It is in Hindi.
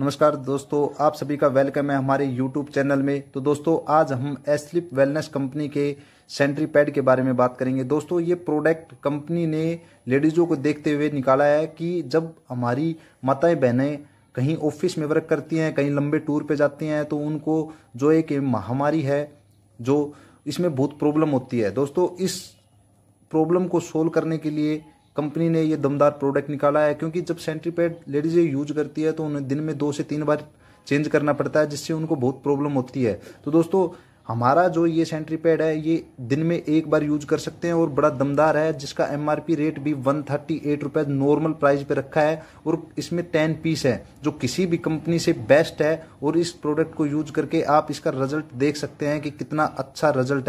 नमस्कार दोस्तों आप सभी का वेलकम है हमारे YouTube चैनल में तो दोस्तों आज हम एस्लिप वेलनेस कंपनी के सेंट्री पैड के बारे में बात करेंगे दोस्तों ये प्रोडक्ट कंपनी ने लेडीज़ों को देखते हुए निकाला है कि जब हमारी माताएं बहनें कहीं ऑफिस में वर्क करती हैं कहीं लंबे टूर पे जाती हैं तो उनको जो एक महामारी है जो इसमें बहुत प्रॉब्लम होती है दोस्तों इस प्रॉब्लम को सोल्व करने के लिए कंपनी ने ये दमदार प्रोडक्ट निकाला है क्योंकि जब सेंट्रीपैड लेडीज ये यूज करती है तो उन्हें दिन में दो से तीन बार चेंज करना पड़ता है जिससे उनको बहुत प्रॉब्लम होती है तो दोस्तों हमारा जो ये सेंट्रीपैड है ये दिन में एक बार यूज कर सकते हैं और बड़ा दमदार है जिसका एम रेट भी one thirty eight normal price पर रखा है और इसमें टेन पीस है जो किसी भी कंपनी से बेस्ट है और इस प्रोडक्ट को यूज करके आप इसका रिजल्ट देख सकते हैं कि कितना अच्छा रिजल्ट है